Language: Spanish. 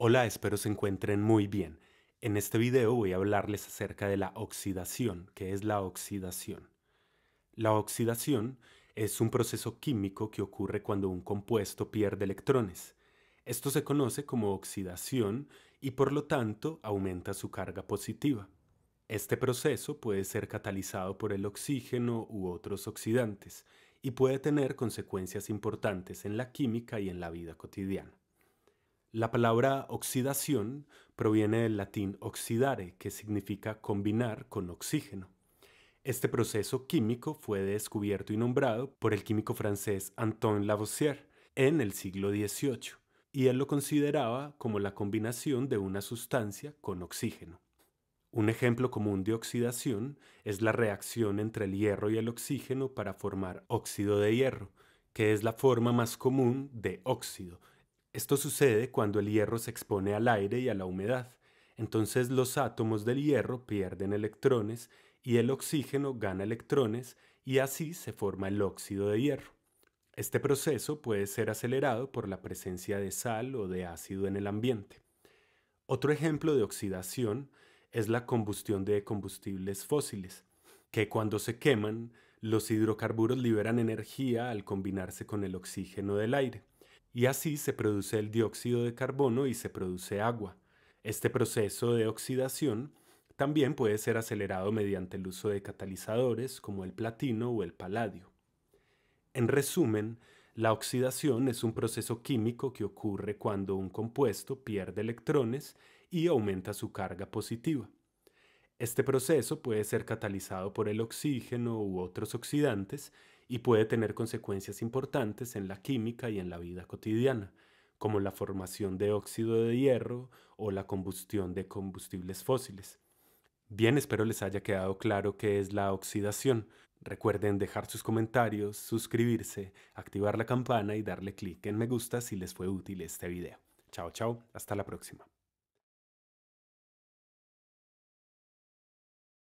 Hola, espero se encuentren muy bien. En este video voy a hablarles acerca de la oxidación, que es la oxidación. La oxidación es un proceso químico que ocurre cuando un compuesto pierde electrones. Esto se conoce como oxidación y por lo tanto aumenta su carga positiva. Este proceso puede ser catalizado por el oxígeno u otros oxidantes y puede tener consecuencias importantes en la química y en la vida cotidiana. La palabra oxidación proviene del latín oxidare, que significa combinar con oxígeno. Este proceso químico fue descubierto y nombrado por el químico francés Antoine Lavoisier en el siglo XVIII, y él lo consideraba como la combinación de una sustancia con oxígeno. Un ejemplo común de oxidación es la reacción entre el hierro y el oxígeno para formar óxido de hierro, que es la forma más común de óxido, esto sucede cuando el hierro se expone al aire y a la humedad. Entonces los átomos del hierro pierden electrones y el oxígeno gana electrones y así se forma el óxido de hierro. Este proceso puede ser acelerado por la presencia de sal o de ácido en el ambiente. Otro ejemplo de oxidación es la combustión de combustibles fósiles, que cuando se queman, los hidrocarburos liberan energía al combinarse con el oxígeno del aire y así se produce el dióxido de carbono y se produce agua. Este proceso de oxidación también puede ser acelerado mediante el uso de catalizadores como el platino o el paladio. En resumen, la oxidación es un proceso químico que ocurre cuando un compuesto pierde electrones y aumenta su carga positiva. Este proceso puede ser catalizado por el oxígeno u otros oxidantes y puede tener consecuencias importantes en la química y en la vida cotidiana, como la formación de óxido de hierro o la combustión de combustibles fósiles. Bien, espero les haya quedado claro qué es la oxidación. Recuerden dejar sus comentarios, suscribirse, activar la campana y darle clic en me gusta si les fue útil este video. Chao, chao, hasta la próxima.